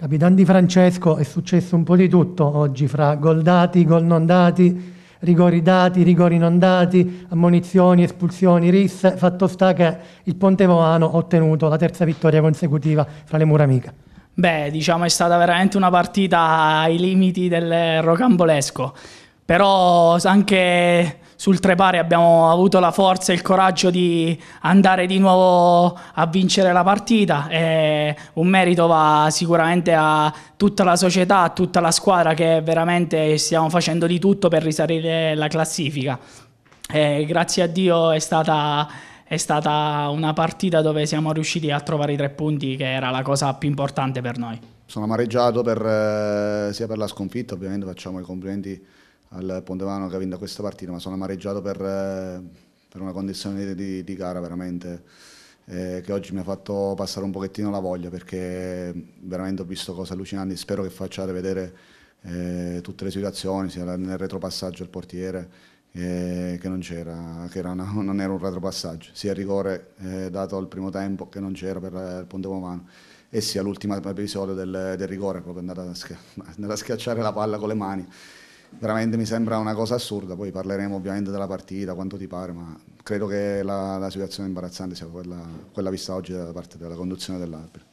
Capitan Di Francesco è successo un po' di tutto oggi fra gol dati, gol non dati, rigori dati, rigori non dati, ammonizioni, espulsioni, risse. Fatto sta che il Ponte Moano ha ottenuto la terza vittoria consecutiva fra le mura amiche. Beh, diciamo è stata veramente una partita ai limiti del rocambolesco però anche sul Trepare abbiamo avuto la forza e il coraggio di andare di nuovo a vincere la partita e un merito va sicuramente a tutta la società, a tutta la squadra che veramente stiamo facendo di tutto per risalire la classifica. E grazie a Dio è stata, è stata una partita dove siamo riusciti a trovare i tre punti che era la cosa più importante per noi. Sono amareggiato per, eh, sia per la sconfitta, ovviamente facciamo i complimenti al Pontevano che ha vinto questa partita, ma sono amareggiato per, eh, per una condizione di, di gara veramente eh, che oggi mi ha fatto passare un pochettino la voglia perché veramente ho visto cose allucinanti, spero che facciate vedere eh, tutte le situazioni, sia nel retropassaggio al portiere eh, che non c'era, che era una, non era un retropassaggio, sia il rigore eh, dato al primo tempo che non c'era per eh, il Pontevano e sia l'ultimo episodio del, del rigore, proprio andata a, schi- a schiacciare la palla con le mani veramente mi sembra una cosa assurda, poi parleremo ovviamente della partita, quanto ti pare, ma credo che la, la situazione imbarazzante sia quella, quella vista oggi da parte della conduzione dell'arbitro.